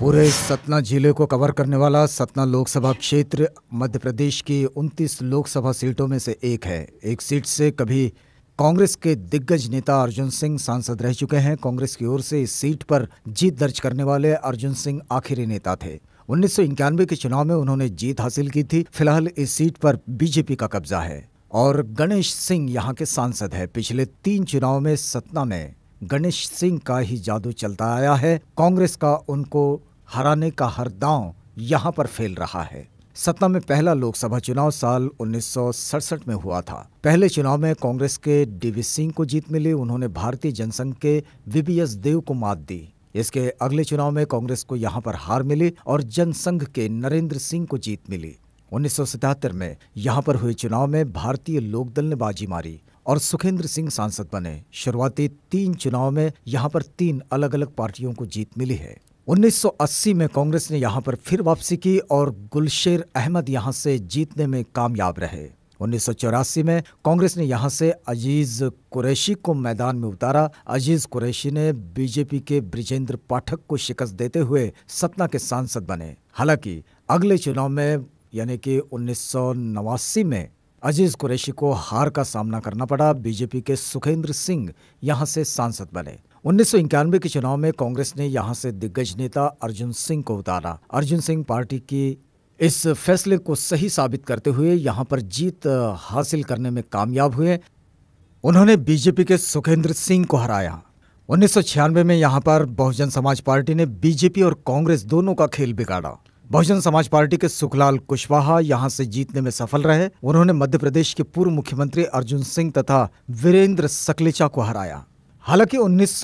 पूरे सतना जिले को कवर करने वाला सतना लोकसभा क्षेत्र मध्य प्रदेश की 29 लोकसभा सीटों में से एक है एक सीट से कभी कांग्रेस के दिग्गज नेता अर्जुन सिंह सांसद रह चुके हैं कांग्रेस की ओर से इस सीट पर जीत दर्ज करने वाले अर्जुन सिंह आखिरी नेता थे उन्नीस के चुनाव में उन्होंने जीत हासिल की थी फिलहाल इस सीट पर बीजेपी का कब्जा है और गणेश सिंह यहाँ के सांसद है पिछले तीन चुनाव में सतना में गणेश सिंह का ही जादू चलता आया है कांग्रेस का उनको हराने का हर दांव यहाँ पर फैल रहा है सत्ता में पहला लोकसभा चुनाव साल उन्नीस में हुआ था पहले चुनाव में कांग्रेस के डीवी सिंह को जीत मिली उन्होंने भारतीय जनसंघ के वीबीएस देव को मात दी इसके अगले चुनाव में कांग्रेस को यहां पर हार मिली और जनसंघ के नरेंद्र सिंह को जीत मिली उन्नीस में यहां पर हुए चुनाव में भारतीय लोकदल ने बाजी मारी और सुखेंद्र सिंह सांसद बने शुरुआती तीन चुनाव में यहां पर तीन अलग अलग पार्टियों को जीत मिली है 1980 में कांग्रेस ने यहां पर फिर वापसी की और गुलशेर अहमद यहां से जीतने में कामयाब रहे उन्नीस में कांग्रेस ने यहां से अजीज कुरैशी को मैदान में उतारा अजीज कुरैशी ने बीजेपी के ब्रिजेंद्र पाठक को शिकस्त देते हुए सतना के सांसद बने हालांकि अगले चुनाव में यानी कि उन्नीस में अजीज कुरैशी को हार का सामना करना पड़ा बीजेपी के सुखेंद्र सिंह यहां से सांसद बने उन्नीस के चुनाव में कांग्रेस ने यहां से दिग्गज नेता अर्जुन सिंह को उतारा अर्जुन सिंह पार्टी की इस फैसले को सही साबित करते हुए यहां पर जीत हासिल करने में कामयाब हुए उन्होंने बीजेपी के सुखेंद्र सिंह को हराया उन्नीस में यहां पर बहुजन समाज पार्टी ने बीजेपी और कांग्रेस दोनों का खेल बिगाड़ा बहुजन समाज पार्टी के सुखलाल कुशवाहा यहां से जीतने में सफल रहे उन्होंने मध्य प्रदेश के पूर्व मुख्यमंत्री अर्जुन सिंह तथा वीरेंद्र सकलेचा को हराया हालांकि उन्नीस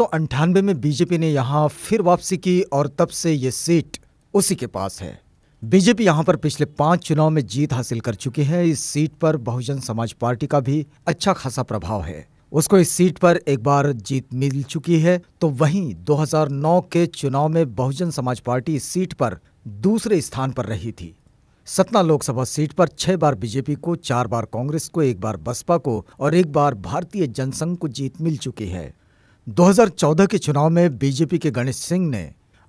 में बीजेपी ने यहां फिर वापसी की और तब से ये सीट उसी के पास है बीजेपी यहां पर पिछले पांच चुनाव में जीत हासिल कर चुकी है इस सीट पर बहुजन समाज पार्टी का भी अच्छा खासा प्रभाव है उसको इस सीट पर एक बार जीत मिल चुकी है तो वहीं 2009 के चुनाव में बहुजन समाज पार्टी इस सीट पर दूसरे स्थान पर रही थी सतना लोकसभा सीट पर छह बार बीजेपी को चार बार कांग्रेस को एक बार बसपा को और एक बार भारतीय जनसंघ को जीत मिल चुकी है 2014 के चुनाव में बीजेपी के गणेश सिंह ने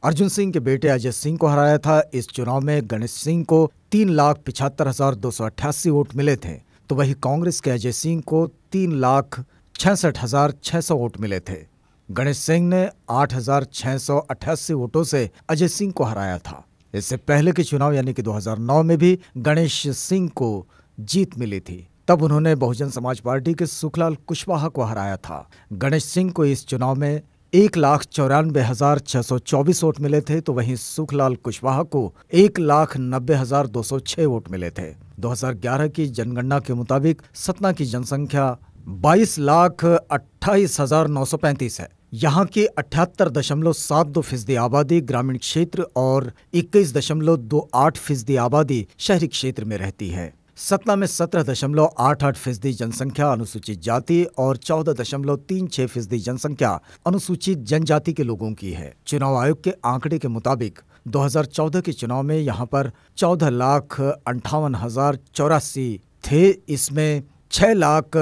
अर्जुन सिंह के बेटे अजय सिंह को हराया था इस चुनाव में गणेश सिंह को तीन लाख पिछहत्तर हजार दो सौ अट्ठासी वोट मिले थे तो वही कांग्रेस के अजय सिंह को तीन लाख छसठ हजार छह सौ वोट मिले थे गणेश सिंह ने आठ हजार छह सौ अट्ठासी वोटों से अजय सिंह को हराया था इससे पहले के चुनाव यानी कि 2009 में भी गणेश सिंह को जीत मिली थी तब उन्होंने बहुजन समाज पार्टी के सुखलाल कुशवाहा को हराया था गणेश सिंह को इस चुनाव में एक लाख चौरानबे हजार छह सौ चौबीस वोट मिले थे तो वहीं सुखलाल कुशवाहा को एक लाख नब्बे हजार दो सौ छह वोट मिले थे 2011 की जनगणना के मुताबिक सतना की जनसंख्या बाईस लाख अट्ठाईस हजार नौ सौ पैंतीस है यहाँ की अठहत्तर दशमलव सात दो फीसदी आबादी ग्रामीण क्षेत्र और इक्कीस दशमलव दो आठ फीसदी आबादी शहरी क्षेत्र में रहती है सतना में सत्रह दशमलव आठ आठ फीसदी जनसंख्या अनुसूचित जाति और चौदह दशमलव तीन छह फीसदी जनसंख्या अनुसूचित जनजाति के लोगों की है चुनाव आयोग के आंकड़े के मुताबिक 2014 के चुनाव में यहां पर चौदह लाख अंठावन हजार चौरासी थे इसमें छह लाख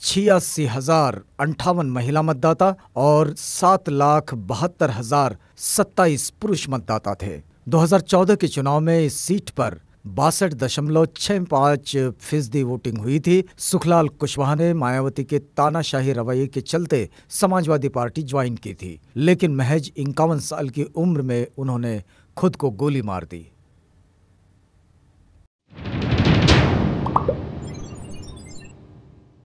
छियासी हजार अंठावन महिला मतदाता और सात लाख बहत्तर हजार सत्ताईस पुरुष मतदाता थे 2014 के चुनाव में इस सीट पर बासठ दशमलव छह पाँच फीसदी वोटिंग हुई थी सुखलाल कुशवाहा ने मायावती के तानाशाही रवैये के चलते समाजवादी पार्टी ज्वाइन की थी लेकिन महज इक्यावन साल की उम्र में उन्होंने खुद को गोली मार दी